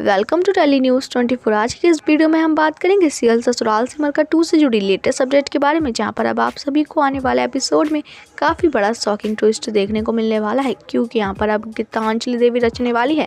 welcome to daily news twenty four आज के इस वीडियो में हम बात करेंगे सीएल ससुराल सिमर का टू से जुड़ी लेटेस्ट अपडेट के बारे में जहां पर अब आप सभी को आने वाले एपिसोड में काफ़ी बड़ा शॉकिंग ट्विस्ट देखने को मिलने वाला है क्योंकि यहां पर अब गीतांजलि देवी रचने वाली है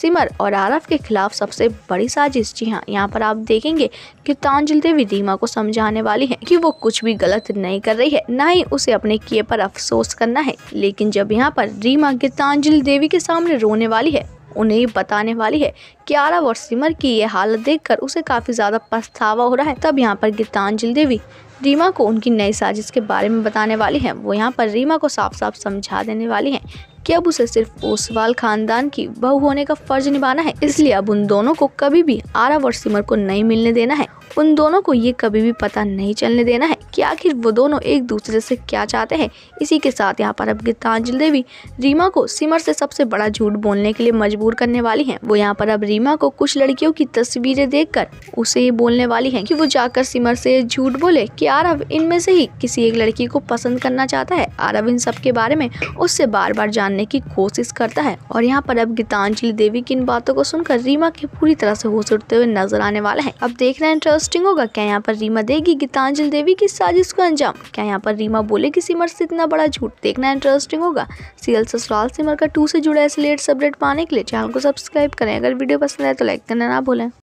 सिमर और आरफ के खिलाफ सबसे बड़ी साजिश जी हाँ यहाँ पर आप देखेंगे कि तांजिल देवी रीमा को समझाने वाली है कि वो कुछ भी गलत नहीं कर रही है ना ही उसे अपने किए पर अफसोस करना है लेकिन जब यहाँ पर रीमा गीतांजलि देवी के सामने रोने वाली है उन्हें बताने वाली है क्यारा और सिमर की ये हालत देखकर उसे काफ़ी ज़्यादा पछतावा हो रहा है तब यहाँ पर गीतांजलि देवी रीमा को उनकी नई साजिश के बारे में बताने वाली है वो यहाँ पर रीमा को साफ साफ समझा देने वाली है कि अब उसे सिर्फ ओसवाल खानदान की बहू होने का फर्ज निभाना है इसलिए अब उन दोनों को कभी भी आरव और सिमर को नहीं मिलने देना है उन दोनों को ये कभी भी पता नहीं चलने देना है कि आखिर वो दोनों एक दूसरे से क्या चाहते हैं इसी के साथ यहाँ पर अब गीतांजलि देवी रीमा को सिमर से सबसे बड़ा झूठ बोलने के लिए मजबूर करने वाली हैं वो यहाँ पर अब रीमा को कुछ लड़कियों की तस्वीरें कर उसे ही बोलने वाली है की वो जाकर सिमर से झूठ बोले की आरव इनमें से ही किसी एक लड़की को पसंद करना चाहता है आरव इन सब के बारे में उससे बार बार जानने की कोशिश करता है और यहाँ पर अब गीतांजलि देवी की इन बातों को सुनकर रीमा के पूरी तरह से होश उठते हुए नजर आने वाला है अब देखना इंटरेस्टिंग होगा क्या यहाँ पर रीमा देगी गीतांजलि देवी की साजिश को अंजाम क्या यहाँ पर रीमा बोले कि सिमर से इतना बड़ा झूठ देखना इंटरेस्टिंग होगा सीरियल ससुराल सिमर का टू से जुड़ा ऐसे लेट अपडेट पाने के लिए चैनल को सब्सक्राइब करें अगर वीडियो पसंद आए तो लाइक करना ना भूलें